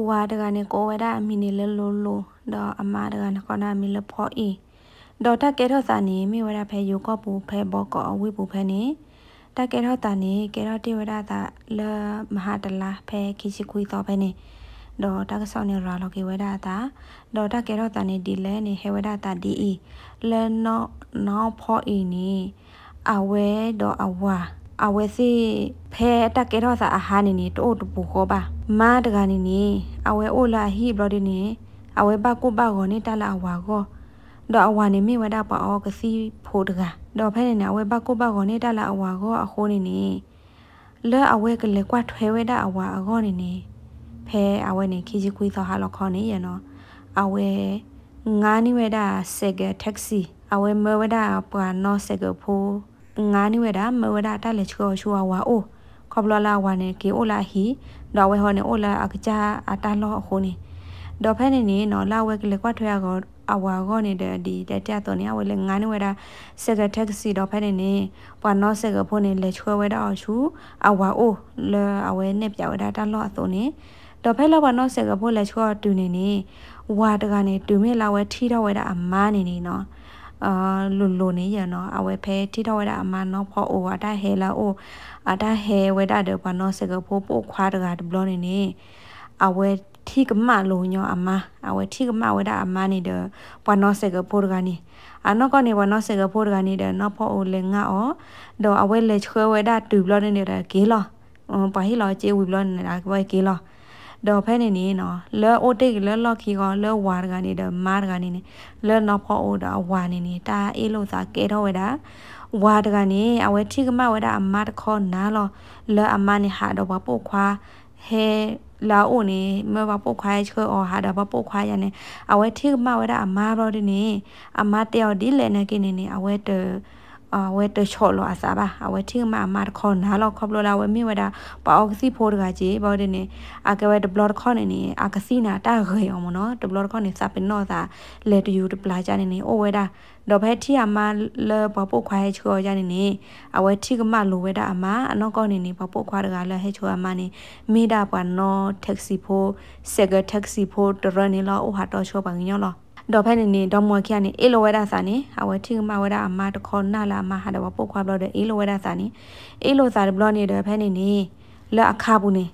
အဝါဒကနေကိုဝဲတာအမီနေလလိုလိုတော့အမဒကနေကောနာမီလဖောအီဒေါ်တာကဲထော့စာနေမိဝဲတာဖဲယူကော့ပူဖဲဘောကောအဝိပူဖဲနေတကဲထော့တာနေကဲထော့တိဝဲတာတာလမဟာတလာဖဲခိစီခွီတော့ဖဲနေတော့တကဆောင်းနေရာလောကေဝဲတာတာတော့တကဲတော့တန်နေဒီလဲနေဟဲဝဲတာတာဒီအီလဲနောနောဖောအီနေအဝဲတော့အဝါအဝဲစီဖဲတကဲတော့စာအဟာနေနေတို့တူခေါ်ပါမာတကနီနေအဝဲအိုလာဟီဘရဒနေအဝဲပါကုပါကောနေတလာဝါကောတော့အဝါနေမိဝဒပါအောကစီဖိုးတကတော့ဖဲနေနေအဝဲပါကုပါကောနေတလာဝါကောအခိုးနေနေလဲအဝဲကလေကွာထွဲဝဲဒအဝါအကောနေနေဖဲအဝဲနေခီချီခွီသောဟာလခေါနေရနော်အဝဲငါနိဝဲဒဆေကတက်စီအဝဲမဝဲဒပွာနောဆေကဖိုးငါနိဝဲဒမဝဲဒတလေချောရှူဝါအိုးขอบลอลาวาเนเกโอลาฮีดอเวฮอเนโอลาอักจาอาตาลอโคเนดอแพเนเนนอลาเวกเลกว่าทวยกอအဝါကနေတဒီတတတော်နေဝလေငါနေဝတာစက်ကတက်ကစီတော့ဖက်နေနေပနောစက်ကဖို့နေလေချွဲဝဲတော့ရှူအဝါအိုလအဝဲနေပြဝတာတလော့အစုံနေတော့ဖက်လောက်ပနောစက်ကဖို့လေချွဲတူနေနေဝါတကနေတူမေလာဝဲထီတော့ဝဲတာအမားနေနေနော်အာလုလုနေရနော်အဝဲဖဲထိတော့ဝဒအမနော်ဖောအိုဝတာဟဲလာအိုအတာဟဲဝဒတဲ့ဘာနော်စကဖို့ပို့ခွာတကဒဘလနေနေအဝဲထိကမလုံညောအမအဝဲထိကမဝဒအမနေတဲ့ဘာနော်စကဖို့ကနီအနောကနေဘာနော်စကဖို့ကနီတဲ့နော်ဖောအိုလေငါအောတော့အဝဲလေချွဲဝဒတူဘလနေနေတဲ့ကေလောဘာဟီလောချေဝီဘလနေတာဝဲကေလောดอแพนี่นี่เนาะเลอโอเตกเลอลอคีก็เลอวาร์กันนี่เดอมาร์กันนี่เลอนอพอโอดาวานี่นี่ตาเอโลซาเกทอเวดาวาดกันนี่เอาไว้ที่ก็มาเวดาอมาตคอนะลอเลออมานี่หาดอว่าปกควาเฮလာအိုနေမဘပုတ်ခွားချေအော်ဟာဒါဘပုတ်ခွားရနေအဝဲထိမဝဲတာအမားတော့ဒီနေအမားတယောက်ဒီလဲနေကိနေနေအဝဲတอาเวตชอลอาซาบะอาเวทิมามาคอนาลอคอบลลาเวมีเวดาปาออกซิโพดกาจีบอดเนอากเวดบลอดคอนเนอากซีนาตาเกยอมเนาะดบลอดคอนเนซาเป็นนอซาเลตยูดปลาจานเนโอเวดาดอกเฮที่อามาเลปอปุควายชัวจานเนอาเวทิกมาโลเวดาอามาอนอกอเนเนปอปุควาดกาเลเฮชัวอามาเนมีดาปานอแท็กซี่โพเซกแท็กซี่โพดรเนลอโอหาตอชัวบังยอลอတော့ဖက်နေနေတော့မွာခရနေအေလိုဝဲဒါစာနေဟာဝဲထိကမဝဲဒါအမတခေါ်နာလာမဟာတော့ပုတ်ခွာဘလို့တဲ့အေလိုဝဲဒါစာနေအေလိုစာဘလို့နေတော့ဖက်နေနေလက်အခါဘူးနေ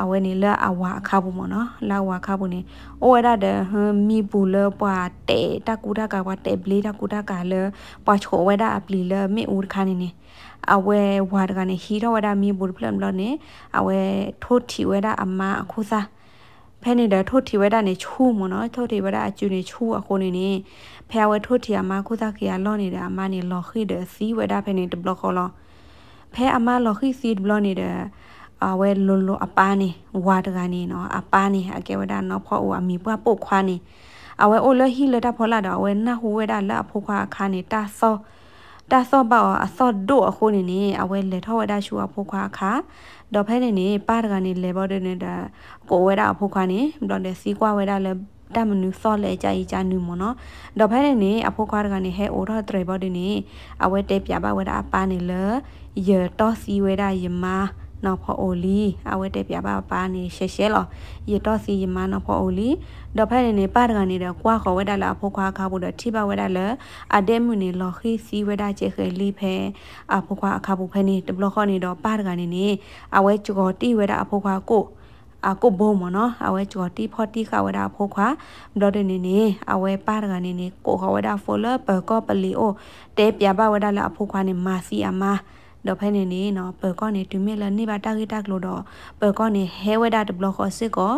အဝဲနေလက်အဝါအခါဘူးမနော်လက်ဝါခါဘူးနေအိုဝဲဒါတဲ့ဟမ်မီပူလပွာတဲတကူတကကွာတဲဘလီတကူတကလပွာချိုဝဲဒါအပလီလမေဦးခါနေနေအဝဲဝါဒကနေဟီတော့ဝဲဒါမီပူဖလမ်လို့နေအဝဲထိုးထီဝဲဒါအမအခုစားဖဲနေတော့ထို့ထီဝဲတာနေချူမနော်ထို့ထီဝဲတာအကျူနေချူအကိုနေနေဖဲဝဲထို့ထီအမကုသကရလော့နေတာအမနေလော်ခိတဲ့စီဝဲတာဖဲနေတဘလခေါ်လောဖဲအမလော်ခိစီဘလနေတဲ့အဝဲလွန်လွန်အပားနေဝါတကနေနော်အပားနေအကဲဝဲတာနော်ဖော့ဦးအမီပွားပုတ်ခွားနေအဝဲအိုလဟီလတာဖော်လာတော့အဝဲနဟူဝဲတာလာဖိုးခွားအခါနေတာဆောတာဆော့ပေါ့အဆော့တို့အခုနေနေအဝဲလေထောဝဒရှူအဖိုးခွာခါဒေါ်ဖဲနေနေပါတကနေလေဘော်တဲ့နေတာကိုဝဲတာအဖိုးခွာနေဘလော့တဲ့စီကွာဝဲတာလေတမနူဆော့လေကြာကြီးကြာနူမနော်ဒေါ်ဖဲနေနေအဖိုးခွာတကနေဟဲအိုထောထရေဘော်တဲ့နေအဝဲတဲပြပါဝဲတာအပါနေလေယေတော့စီဝဲတာယမားနော်ဖောအိုလီအဝဲတဲ့ပြပါပါနေရှဲရှဲလောရတော့စီယမနော်ဖောအိုလီတော့ဖက်နေနေပါတကနေတဲ့ကွာခေါ်ဝဲတာလာဖိုးခွာခါဖို့တော့ထိပါဝဲတာလဲအဒဲမှုနေလောခိစီဝဲတာချေခဲလီဖဲအဖိုးခွာအခါဖို့ဖဲနေတဘလခေါ်နေတော့ပါတကနေနေအဝဲချောတီဝဲတာအဖိုးခွာကို အကုဘုံမနော်အဝဲကျော်တီဖော်တီခဝဒါဖိုခွာဒေါ်ဒနေနေအဝဲပါရကနေနေကိုခဝဒါဖိုလပကောပလီအိုတဲပြပါဝဒါလာဖိုခွာနေမာစီအမားလောဖိုင်နေနေနော်ပကောနေတူမေလာနေပါတာဂီတာကလို့တော့ပကောနေဟဲဝဲတာတဘလခစစ်ကော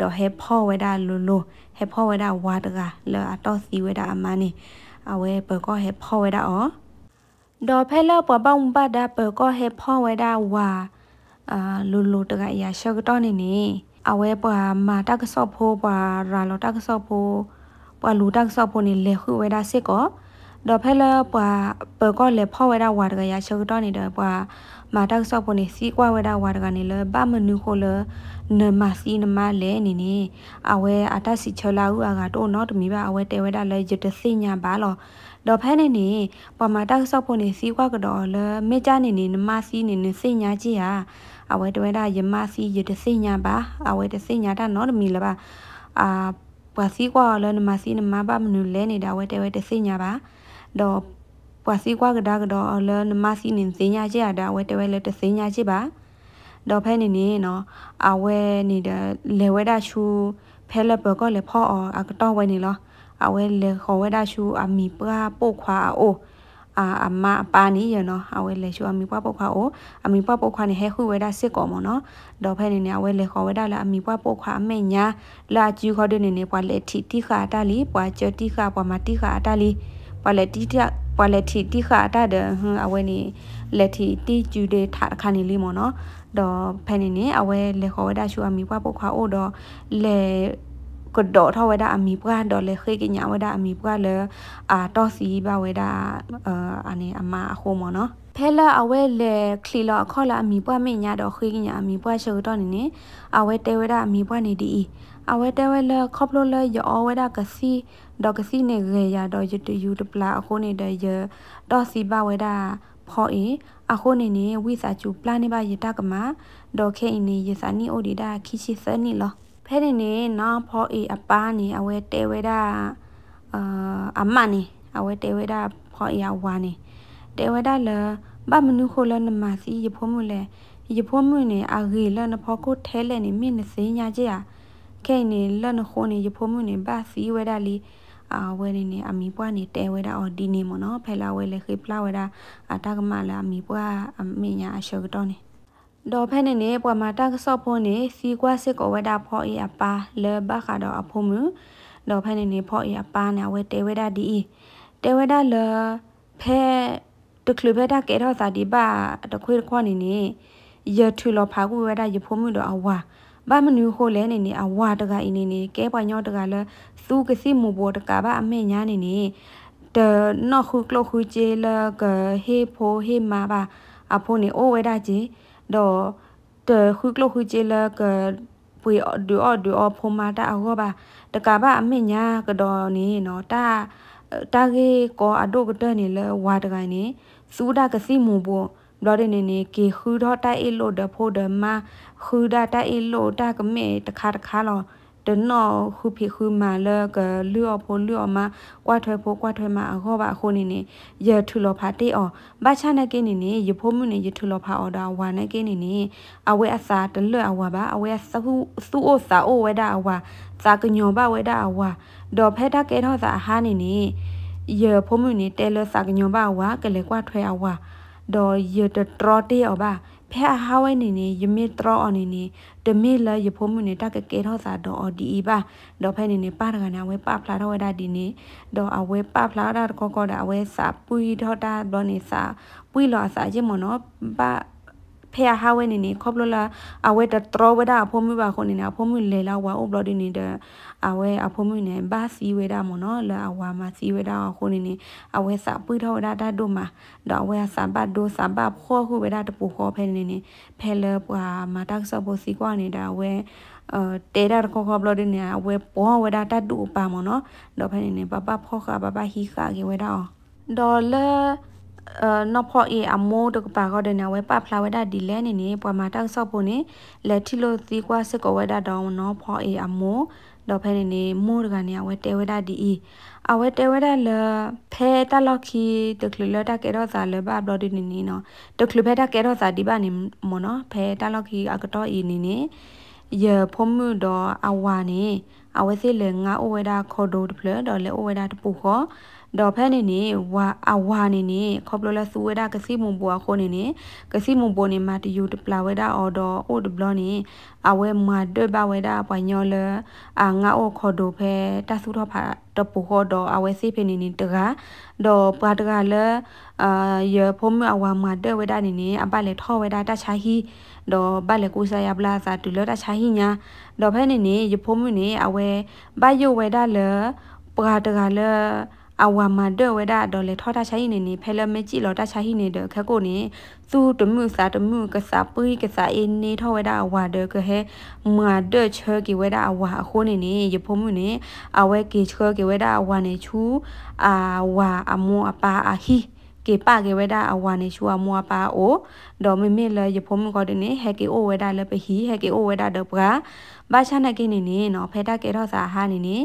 တော့ဟဲဖောဝဲတာလူလူဟဲဖောဝဲတာဝါတကလောအတော့စီဝဲတာအမန်းနေအဝဲပကောဟဲဖောဝဲတာအော်တော့ဖဲလပပောင်းပဒါပကောဟဲဖောဝဲတာဝါအာလူလူတကအရာရှော့တော့နေနေအဝဲပွာမာတကဆော့ဖိုးပွာရာလောတကဆော့ဖိုးပွာလူတကဆော့ဖိုးနေလေခုဝဲတာစစ်ကောดอเพลปว่าเปิดก็เลยพ่อไว้ดาวาดกะยาชกตอนนี้เดอปว่ามาตักซอปนี่ซีกว่าไว้ดาวาดกันนี่เลยบ้ามนูโคเลยเนมาซีนมาเลยนี่นี่เอาไว้อาตาสิชลาอูอากาโตเนาะตมีบ้าเอาไว้เตไว้ดาเลยจุดสิญาบ้าหรอดอแพ้นี่นี่ปอมาตักซอปนี่ซีกว่ากระดอเลยเมจ้านี่นี่นมาซีนี่นี่สิญาจิอ่ะเอาไว้เตไว้ดายมาซีจุดสิญาบ้าเอาไว้ตสิญาดาเนาะตมีละบ้าอ่าပွားစီကွာလည်းနမစီနမဘာမနူလဲနေတာဝဲတဲဝဲတစိညာပါတော့ပွာစီကွာကဒါကတော့အလနမစီနင်းစင်ညာချေအတာဝဲတဝဲလဲတစင်ညာချေပါတော့ဖဲနေနေနော်အဝဲနေတဲ့လေဝဲတာရှူဖဲလက်ဘကလေဖောအောအကတော့ဝဲနေလောအဝဲလေခေါ်ဝဲတာရှူအမီပွားပို့ခွာအိုအာအမအပါနီရနော်အဝဲလေရှူအမီပွားပို့ခွာအိုအမီပွားပို့ခွာနေဟဲခုဝဲတာစစ်ကောမောနော်တော့ဖဲနေနေအဝဲလေခေါ်ဝဲတာလာအမီပွားပို့ခွာအမေညာလာကျူခေါ်တဲ့နေနေပွားလေတီတီခါတာလီပွားချတီခါပွားမတီခါတာလီ quality တ quality တိခါတဒဟအဝဲနီလက်တီတီကျူဒေထာခါနေလေးမော်နော်ဒေါ်ဖဲနေနေအဝဲလေခေါ်ဝဲတာရှူအမီပွားပုတ်ခွာအိုဒေါ်လေกดดอทวดาอมีปกาดอเลยเคยกินยาวดาอมีปกาเลยอ่าตอสีบาวดาเอ่ออันนี้อามาโคมเนาะဖဲလာအဝဲလေခလီလောခေါ်လာအမီပွားမိညာတော့ခွေးကညာအမီပွားရှုတော့နေနေအဝဲတဲဝဲတာအမီပွားနေဒီအဝဲတဲဝဲလခေါပလိုလရောဝဲတာကစီတော့ကစီနေရေရတော့ယူတူယူတပလာအခုနေတဲ့ရတော့စီပါဝဲတာဖော်အင်အခုနေနေဝိစာချူပလာနေပါရတကမဒေါ်ခဲအင်းနေရစာနီအိုဒီတာခိရှိစနီလောဖဲနေနေနော်ဖော်အအပားနေအဝဲတဲဝဲတာအာအမနေအဝဲတဲဝဲတာဖော်အဝါနေတဲဝဲတာလောဘာမနုခိုလနမစီယဖိုးမှုလဲယဖိုးမှုနေအဂေလနဖောကိုထဲလဲနေမင်းစင်ညာကြရခဲနေလနခိုနေယဖိုးမှုနေဘာစီဝဲဒါလီအာဝဲနေနေအမီပွားနေတဲဝဲတာအော်ဒီနေမနော်ဖဲလာဝဲလေခေပလာဝဲတာအတကမလာအမီပွားအမညာအရှောက်တော့နေတော့ဖဲနေနေပွားမတကဆော့ဖို့နေစီကွာစစ်ကိုဝဲတာဖောအေအပါလေဘခါတော့အဖို့မှုတော့ဖဲနေနေဖောအေအပါနာဝဲတဲဝဲတာဒီတဲဝဲတာလေဖဲတကလူဘဒကဲတော့သာဒီပါတခွေခွနေနေရထူလောဖာကူဝဒရဖို့မှုတော့အဝါဘာမနူဟိုလဲနေနေအဝါတကအင်းနေနေကဲပွားညောတကလဲသူကစီမူဘောတကပါအမေညာနေနေတနော်ခုကလခုကျေလကဟေဖိုဟေမာပါအဖိုနေအိုဝဒကြီးတော့တခုကလခုကျေလကပွေဒူအော်ဒူအော်ဖိုမာတာအောပါ တကပါအမေညာကတော့နေနော်တာတာကေကောအဒုကတနေလဲဝါတကိုင်းနေစုဒါကစီမူဘောဘလော်ဒနေနေကေခူတော့တိုက်အလို့တဖို့တမခူဒါတိုက်အလို့တကမေတခါတခါလောတနော်ခုဖိခုမာလကလျော်ဖို့လျော်မှာကွာထွဲဖို့ကွာထွဲမှာအခေါ်ပါအခုနေနေရထုလောဖာတေအော်ဘာချနဲ့ကင်းနေနေရဖို့မှုနေရထုလောဖာအော်ဒါဝါနဲ့ကင်းနေနေအဝဲအစာတလွတ်အဝါပါအဝဲစဟုစုအိုစာအိုဝဲဒါအဝါစာကညောဘဝဲဒါအဝါဒေါ်ဖဲတာကဲတော့စာဟာနေနေ ye phomu ni tele sa gnyo ba wa kele kwa thwe a wa do ye de tro te o ba phe a ha wai ni ni ye mi tro on ni ni de mi la ye phomu ni ta ke ke tho sa do o di ba do phe ni ni pa ga na we pa phla tho da di ni do a we pa phla da ko ko da we sa pui tho da do ni sa pui lo sa ye mo no ba ဖះဟာဝဲနေနေခေါပလလာအဝဲတတော်ဝဲတာအဖိုးမှုပါခုနေနေအဖိုးမှုလေလာဝါအိုဘလဒီနေတဲ့အဝဲအဖိုးမှုနေဘာစီဝဲတာမနော်လာအဝါမစီဝဲတာခုနေနေအဝဲစပွိထောတာတတ်တို့မှာတော့အဝဲစပတ်တို့စပတ်ခေါ်ခုဝဲတာတပူခေါ်ဖဲနေနေဖဲလပွာမတက်ဆဘောစီကွာနေတာအဝဲအဲတေရာခေါခဘလဒင်းအဝဲပေါ်ဝဲတာတတ်တူပါမနော်တော့ဖဲနေနေပပဖောခပပဟီခကေဝဲတာဒေါ်လာအနော်ဖော်အေအမိုးတကပါကောတဲ့နဝဲပဖလာဝဲတာဒီလဲနေနေပေါ်မှာတောက်ဆော့ဖို့နေလက်ထီလို့သီကွာစစ်ကောဝဲတာတောင်းနော်ဖော်အေအမိုးတော့ဖဲနေနေမိုးတကနေအဝဲတဲဝဲတာဒီအီအဝဲတဲဝဲတာလဖဲတလောက်ခီတကလလတာကဲတော့ဇာလဘဘလော်ဒီနေနေနော်တကလဖဲတာကဲတော့ဇာဒီပါနေမနော်ဖဲတလောက်ခီအကတော့အီနေနေရဖုံမှုတော့အဝါနေအဝဲစီလေငါအဝဲတာခေါ်တော့တပလတော့လေအဝဲတာတပူခေါ်ดอแพนี่นี่ว่าอาวานี่นี่ครอบลละสูเวดากะซิมุมบัวโคนี่นี่กะซิมุมบัวนี่มาติยูตปลาเวดาออดอโอดบลอนี่อาเวมาดวยบาเวดาปอยอเลอางาโอคอโดเพตะสุทอผาตะปูโคดออาเวซิเพนี่นี่ตกาดอปาตกาเลအာယေဖုံအဝါမဒဝဒနီနေအပလေထောဝဒတချာဟီဒေါ်ဘလေကူဆာယဘလာစာတူလတချာဟီညာဒေါ်ဖဲနေနေယဖုံနေအဝဲဘယဝဒလပရာတကလအဝါမဒဝဒဒေါ်လေထောတာချိုင်းနေနေဖဲလမဲကြည့်လောတာချိုင်းနေတော့ခက်ကိုနေသူတမှုစာတမှုကစားပွိကစားအင်းနေထောဝဒအဝါဒေါ်ကဟဲမာဒချေကေဝဒအဝါအခုနေနေရဖုံမှုနေအဝဲကေချေကေဝဒအဝါနေချူအဝါအမောအပါအဟီကေပကေဝဒအဝါနေရှူအမွာပါအိုဒေါ်မီမီလရဖုံးမကောတနေဟဲကေအိုဝဒလပဟီဟဲကေအိုဝဒဒပကဘာချနာကိနေနေနော်ဖဲတာကေတော့စာဟာနေနေ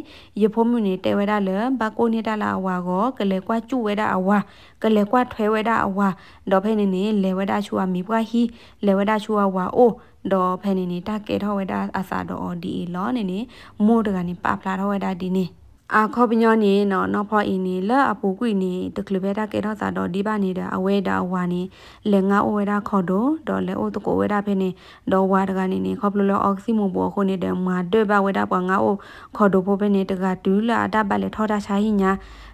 ရဖုံးမှုနေတဲဝဒလဘကိုနေတာလာအဝါကောကလေကွာကျူဝဒအဝါကလေကွာထွဲဝဒအဝါဒေါ်ဖဲနေနေလေဝဒရှူအမီပွားဟီလေဝဒရှူအဝါအိုတော့ဖဲနေနေတာကေထောဝဒအစာတော့ဒီလောနေနေမိုးတကနေပပလာထောဝဒဒီနေအာခေါပညောနေနော်နော်ဖောအင်းနေလအပူကွိနေတကလဘဲတာကေတော့သာတော့ဒီပါနေတဲ့အဝဲတာဝါနေလေငါအဝဲတာခေါ်တော့တော့လေအိုတကိုဝဲတာဖဲနေတော့ဝါတကနေနေခေါပလလအောက်ဆီမွန်ပေါ်ခုနေတဲ့မှာတွေ့ပါဝဲတာပွားငါအိုခေါ်တော့ဖို့ဖဲနေတကတူးလာတာပါလေထောတာချိုင်းညာ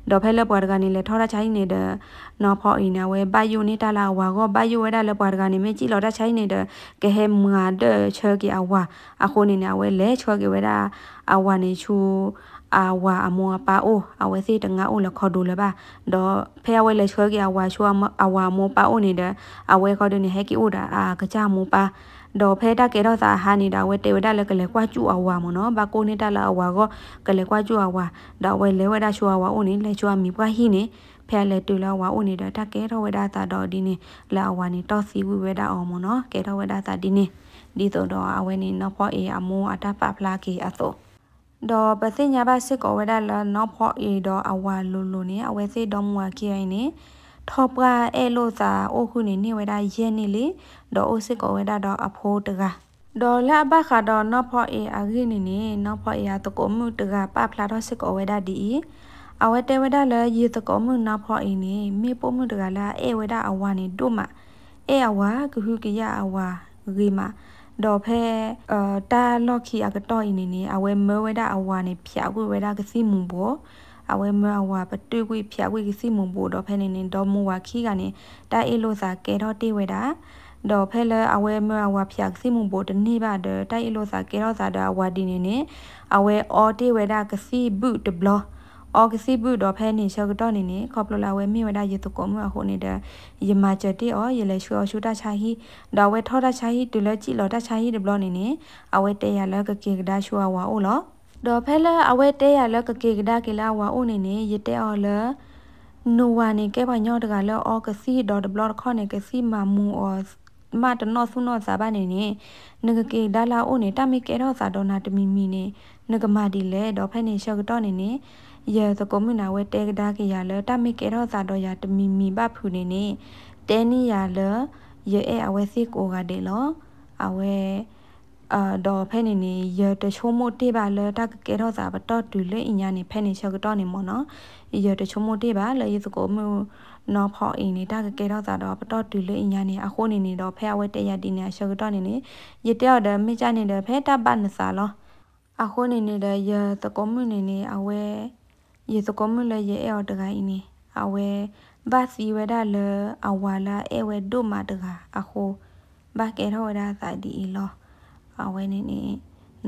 တော့ဖဲလက်ပွားတကနေလေထောတာချိုင်းနေတဲ့နော်ဖောအင်းနေဝဲပါယူနေတာလာဝါကောပါယူဝဲတာလက်ပွားတကနေမကြည့်တော့တာချိုင်းနေတဲ့ကဲဟဲမာတဲ့ချေကီအဝါအခုနေနေဝဲလေချောကီဝဲတာအဝါနေချူอาว่าอมัวปาโอเอาไว้สิตังงาโอแล้วขอดูเลยป่ะดอเพยเอาไว้เลยช่วยกี่อาว่าชัวอาว่ามัวปาโอนี่เด้อเอาไว้เขาเดี๋ยวนี้ให้กี่อุดอ่ะอากระจ้ามัวปาดอเพยได้เกดอสาหานี่ดาวเวเตวได้เลยก็เลยกว่าจู่อาว่ามัวเนาะบาโกนี่ได้ละอาว่าก็ก็เลยกว่าจู่อาว่าดาวเวเลยว่าได้ชัวอาว่าโอนี่เลยชัวมีปะฮีนี่ဖဲလေတူလာဝါဦးနေတာတကဲတော့ဝဒါတာတော့ဒီနေလာဝါနေတော့စီဝဝဒါအောင်မနော်ကဲတော့ဝဒါတာဒီနေဒီတော့တော့အဝဲနေနော်ဖောအေအမိုးအတပပလာကေအသောဒေါ်ပသိညာဘစစ်ကောဝဒလာနော်ဖော့အေဒေါ်အဝါလူလူနေအဝဲစေဒေါ်မွာခိုင်နေထောပရာအဲလို့သာအိုခုနေနေဝဒရဲနေလေဒေါ်အိုစစ်ကောဝဒဒေါ်အဖိုးတကဒေါ်လာဘခါဒေါ်နော်ဖော့အေအဂိနေနေနော်ဖော့အေအတကောမှုတကပပလာတော့စစ်ကောဝဒဒီအဝဲတဲဝဒလာရေတကောမှုနော်ဖော့အေနေမေပို့မှုတကလာအဲဝဒအဝါနေတို့မအဲအဝါဂဟုကရအဝါဂေမာတော့ဖဲအာတာလော့ခီအကတော့အင်းနေအဝဲမဝဲတာအဝါနေဖြာကွေဝဲတာကစီမှုဘောအဝဲမအဝါပတွေ့ကွေဖြာကွေကစီမှုဘောတော့ဖဲနေနေတော့မဝါခီကနေတာအေလို့စာကဲတော့တိဝဲတာတော့ဖဲလဲအဝဲမအဝါဖြာကစီမှုဘောတနေ့ပါတော့တိုက်အေလို့စာကဲတော့စာတော့အဝါဒီနေနေအဝဲအော်တိဝဲတာကစီဘူးတဘလော့အော်ဂစီဘူးတော့ဖဲနေရှောက်တော့နေနေခေါပလလာဝဲမိဝဒရေတကောမဟိုနေတဲ့ယမချက်တီအော်ရလေရှူရှူတာချာဟီတော့ဝဲထောတာချာဟီတူလက်ကြည့်လောတာချာဟီဒဘလနေနေအဝဲတဲရလကကေကဒါရှူအဝါအိုလောတော့ဖဲလာအဝဲတဲရလကကေကဒါကေလာဝါအိုနေနေရတဲအော်လနိုဝါနေကဲပါညောတကလောအော်ဂစီဒေါ်ဒဘလခေါနေကစီမာမူအော်မတနောဆုနောဇာဘနေနေငကကေဒါလာအိုနေတမိကေတော့ဇာဒေါနာတမီမီနေငကမာဒီလေတော့ဖဲနေရှောက်တော့နေနေရဲသကုံမနာဝဲတဲကဒါကရလတမိကေရောဇာတော့ရတမီမီပဖူနေနေတဲနီရလရဲအဲအဝဲစီကိုကဒေလောအဝဲအာတော့ဖဲနေနေရတချိုးမို့တေးပါလတကကေတော့ဇာပတော့တူလေအညာနေဖဲနေချက်တော့နေမောနော်ရတချိုးမို့တေးပါလေရစကိုမို့နော်ဖော်အင်းနေတာကကဲတော့သာတော့ပတော့တူလေးအညာနေအခုနေနေတော့ဖဲအဝဲတက်ရတင်နေရှောက်တော့နေနေရတဲ့တော့မိကြနေတယ်ဖဲတပ်ပနစာလောအခုနေနေတယ်ရတကုံးမနေနေအဝဲ ye sokomu le ye eo daga ini awe bas iwe da le awala ewe do ma daga aho ba ke tho da sa di ilo awe ni ni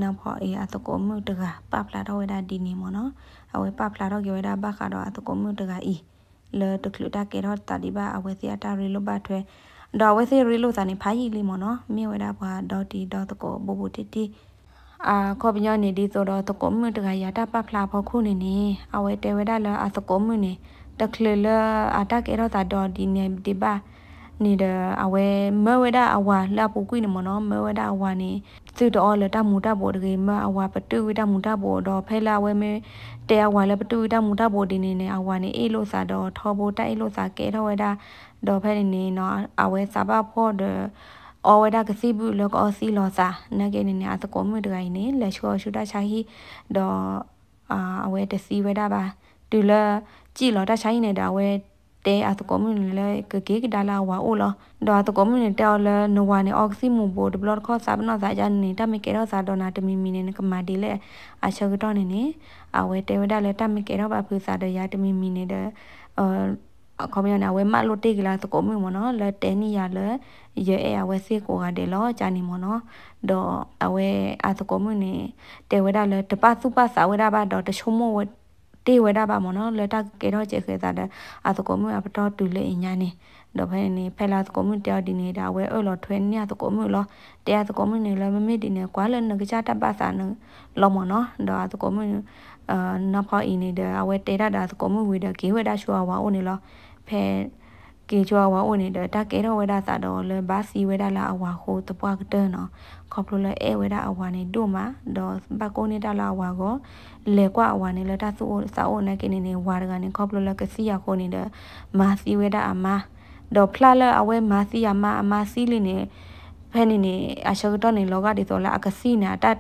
နဖောအေအတကောမှုတကပပလာတော့ဝဒဒီနီမနောအဝဲပပလာတော့ကြဝဒဘခါတော့အတကောမှုတကဤလေတကလူတာကေတော့တဒီပါအဝဲစီအတာရီလိုပါထွဲတော့ဝဲစီရီလိုစာနေဖာကြီးလီမနောမြေဝဒဘွာဒေါ်တီဒေါ်တကောဘူဘူတီတီအာခေါပညောနေဒီဆိုတော့သကုံမှုတကရတာပဖလာဖို့ခုနေနေအဝဲတဲဝဲတာလာအသကုံမှုနေတကလလအတကဲတော့တာတော့ဒီနေဒီပါနေတဲ့အဝဲမဝဲတာအဝါလှပူကွိနေမနော်မဝဲတာအဝါနေသူတော်လတမူတဘောတကယ်မအဝါပတူဝိတမူတဘောတော့ဖဲလာဝဲမဲတဲအဝါလည်းပတူဝိတမူတဘောဒီနေနေအဝါနေအေးလို့စာတော့ထောဘောတိုက်လို့စာကဲထောဝဲတာတော့ဖဲနေနေနော်အဝဲစာပါဖို့တဲ့အဝဒကစီဘူးလောကအစီလောစာနဂေနေနေအတကောမှုဒဂိုင်းနေလက်ချောရှူတာချာဟီဒေါ်အာအဝဲတစီဝဲတာပါတူလကြည်လောတာချာဟီနေတာဝဲတဲအတကောမှုလေကကေကဒါလာဝါအိုလောဒေါ်အတကောမှုနေတောလနိုဝါနေအောက်ဆီမိုဘိုဒဘလော့ခောစာဘနောစာဂျန်နေတာမီကေရောစာဒေါ်နာတမီမီနေကမာဒီလေအချောကတော့နေနေအဝဲတဲဝဲတာလေတမီကေရောပါဖူစာဒရာတမီမီနေတဲ့အခမရနာဝဲမလိုတေကလာတကိုမေမနော်လက်တဲနီရလက်ရဲအဲဝဲစေကိုကတယ်လောဂျာနီမနော်ဒေါ်အဝဲအတကိုမနေတေဝဲဒါလက်တပစုပစာဝဲဒါပါဒေါ်တချုံမဝဲတေဝဲဒါပါမနော်လက်တကေတော့ကျေခဲတာတဲ့အတကိုမအပတော်တူလေအညာနေတော့ဖဲနေဖဲလာသကုံမြတရားဒီနေတာဝဲအော်လောထွဲနေသကုံမြလောတရားသကုံမြနေလောမမေ့ဒီနေကွာလနကကြတပတ်ပါစာနလောမနော်တော့သကုံမြအာနဖောအင်းနေတဲ့အဝဲတေရတာသကုံမြဝေဒကေဝေဒရှွာဝါအိုနေလောဖဲကေကြွားဝဝနေတာတကဲတော့ဝဲတာသာတော့လဲဘာစီဝဲတာလာအဝါဟိုတပွားကတနော်ခေါပလိုလဲအဲဝဲတာအဝါနေတို့မှာတော့ဘကိုနေတာလာအဝါကိုလဲကွာအဝါနေလဲတဆူစာအိုနဲ့ကနေနေဝါရကနေခေါပလိုလဲကစီရခိုနေတဲ့မာစီဝဲတာအမာတော့ဖလာလဲအဝဲမာစီအမာအမာစီလင်းနေဖဲနေနေအရှောက်တော့နေလောကဒီဆိုလာအကစီနာတတ်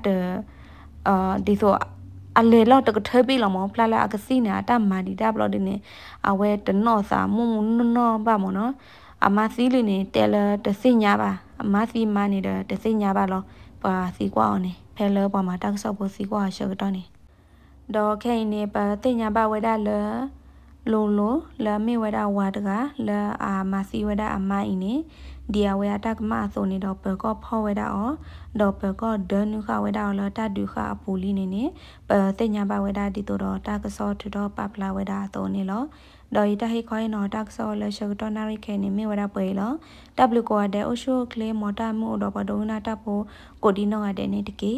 အာဒီဆိုအလေလောက်တကထပြီလောမောဖလာလာအကစီနာတမာဒီတာဘလော့ဒီနေအဝဲတနော့စာမုံနော်ပါမောနော်အမစီလီနေတဲလတစိညာပါအမစီမနေတဲ့တစိညာပါလောပါစီကွာအောင်နေဖဲလောပါမှာတက်ဆော့ဖို့စီကွာရှောက်တော့နေဒေါ်ခိနေပါတညာပါဝဲတာလလုံလုံလမေဝဲတာဝါတကလအာမစီဝဲတာအမအင်းနေเดียเวตักมาโซนี่ดอกเปก็พ่อเวดาอ๋อดอกเปก็เดินนุค่ะเวดาแล้วตัดดูค่ะปูลีนี่นี่เปเสียญาบาเวดาดิตัวดอกตักซอทุดอกปับลาเวดาโตนี่ลอดอยတဟိခွိုင်းနော်တက်ဆောလရှောတနာရိခဲနေမိဝရပွဲလတဘလကိုအဒဲအိုရှိုကလေမော်တာမှုတော့ပဒုံနာတပ်ဖို့ကိုဒီနော်အဒဲနေတကေ